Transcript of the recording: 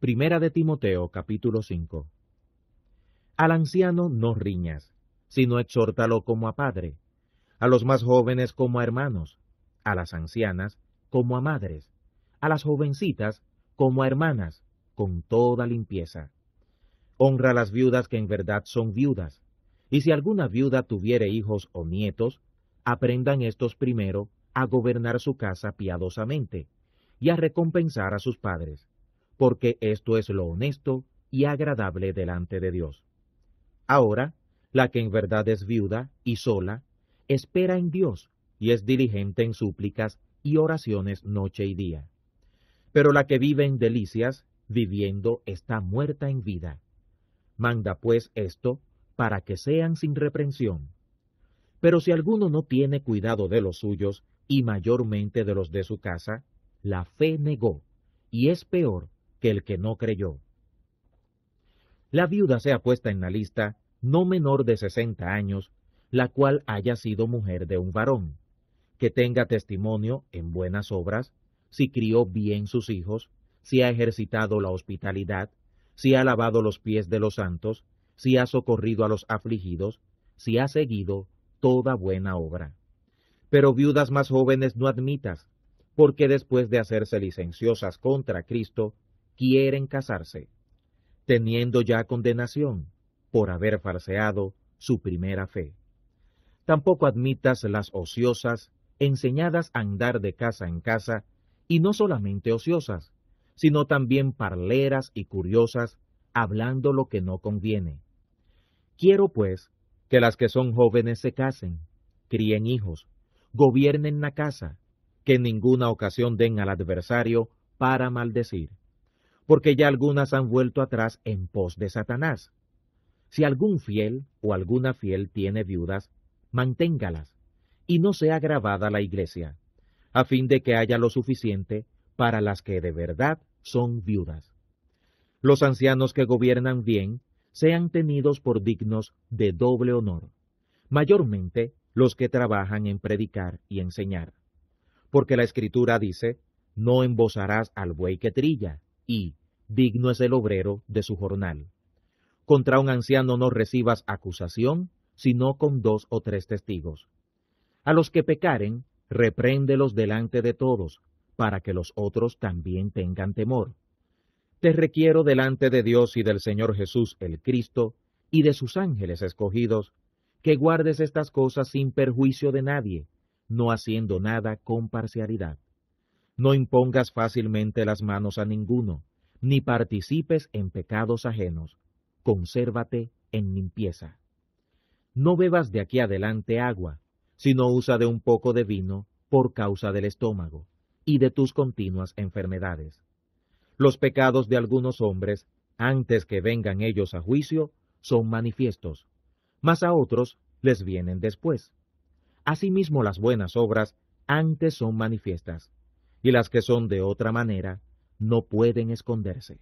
Primera de Timoteo capítulo 5. Al anciano no riñas, sino exhórtalo como a padre, a los más jóvenes como a hermanos, a las ancianas como a madres, a las jovencitas como a hermanas, con toda limpieza. Honra a las viudas que en verdad son viudas, y si alguna viuda tuviere hijos o nietos, aprendan estos primero a gobernar su casa piadosamente y a recompensar a sus padres porque esto es lo honesto y agradable delante de Dios. Ahora, la que en verdad es viuda y sola, espera en Dios y es diligente en súplicas y oraciones noche y día. Pero la que vive en delicias, viviendo, está muerta en vida. Manda pues esto, para que sean sin reprensión. Pero si alguno no tiene cuidado de los suyos, y mayormente de los de su casa, la fe negó, y es peor que el que no creyó. La viuda sea puesta en la lista no menor de sesenta años, la cual haya sido mujer de un varón, que tenga testimonio en buenas obras, si crió bien sus hijos, si ha ejercitado la hospitalidad, si ha lavado los pies de los santos, si ha socorrido a los afligidos, si ha seguido toda buena obra. Pero viudas más jóvenes no admitas, porque después de hacerse licenciosas contra Cristo, quieren casarse, teniendo ya condenación por haber falseado su primera fe. Tampoco admitas las ociosas, enseñadas a andar de casa en casa, y no solamente ociosas, sino también parleras y curiosas, hablando lo que no conviene. Quiero, pues, que las que son jóvenes se casen, críen hijos, gobiernen la casa, que en ninguna ocasión den al adversario para maldecir porque ya algunas han vuelto atrás en pos de Satanás. Si algún fiel o alguna fiel tiene viudas, manténgalas, y no sea agravada la iglesia, a fin de que haya lo suficiente para las que de verdad son viudas. Los ancianos que gobiernan bien sean tenidos por dignos de doble honor, mayormente los que trabajan en predicar y enseñar. Porque la Escritura dice, no embosarás al buey que trilla, y digno es el obrero de su jornal. Contra un anciano no recibas acusación, sino con dos o tres testigos. A los que pecaren, repréndelos delante de todos, para que los otros también tengan temor. Te requiero delante de Dios y del Señor Jesús el Cristo, y de sus ángeles escogidos, que guardes estas cosas sin perjuicio de nadie, no haciendo nada con parcialidad. No impongas fácilmente las manos a ninguno, ni participes en pecados ajenos. Consérvate en limpieza. No bebas de aquí adelante agua, sino usa de un poco de vino por causa del estómago y de tus continuas enfermedades. Los pecados de algunos hombres, antes que vengan ellos a juicio, son manifiestos, mas a otros les vienen después. Asimismo las buenas obras antes son manifiestas, y las que son de otra manera no pueden esconderse.